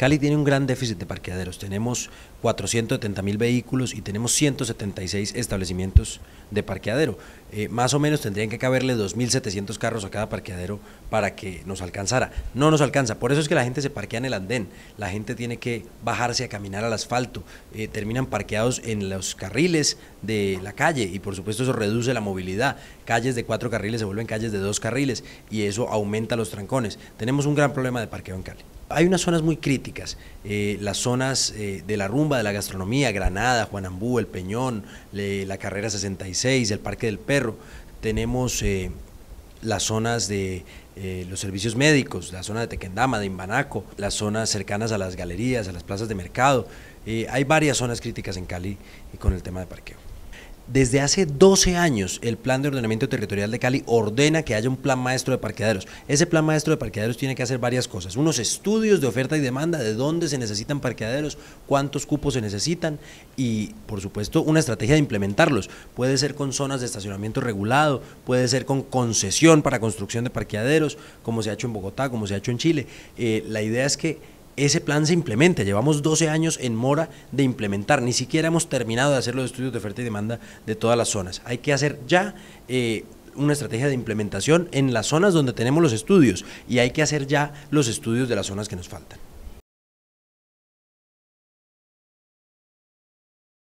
Cali tiene un gran déficit de parqueaderos. Tenemos 470 mil vehículos y tenemos 176 establecimientos de parqueadero. Eh, más o menos tendrían que caberle 2.700 carros a cada parqueadero para que nos alcanzara. No nos alcanza. Por eso es que la gente se parquea en el andén. La gente tiene que bajarse a caminar al asfalto. Eh, terminan parqueados en los carriles de la calle y por supuesto eso reduce la movilidad. Calles de cuatro carriles se vuelven calles de dos carriles y eso aumenta los trancones. Tenemos un gran problema de parqueo en Cali hay unas zonas muy críticas, eh, las zonas eh, de la rumba, de la gastronomía, Granada, Juanambú, El Peñón, la Carrera 66, el Parque del Perro. Tenemos eh, las zonas de los servicios médicos, la zona de Tequendama, de Imbanaco, las zonas cercanas a las galerías, a las plazas de mercado. hay varias zonas críticas en Cali con el tema de parqueo. Desde hace 12 años, el Plan de Ordenamiento Territorial de Cali ordena que haya un plan maestro de parqueaderos. Ese plan maestro de parqueaderos tiene que hacer varias cosas. Unos estudios de oferta y demanda, de dónde se necesitan parqueaderos, cuántos cupos se necesitan y, por supuesto, una estrategia de implementarlos. Puede ser con zonas de estacionamiento regulado, puede ser con concesión para construcción de parqueaderos, como se ha hecho en Bogotá, como se ha hecho en Chile. Eh, la idea es que ese plan se implementa. Llevamos 12 años en mora de implementar. Ni siquiera hemos terminado de hacer los estudios de oferta y demanda de todas las zonas. Hay que hacer ya... Eh, una estrategia de implementación en las zonas donde tenemos los estudios y hay que hacer ya los estudios de las zonas que nos faltan.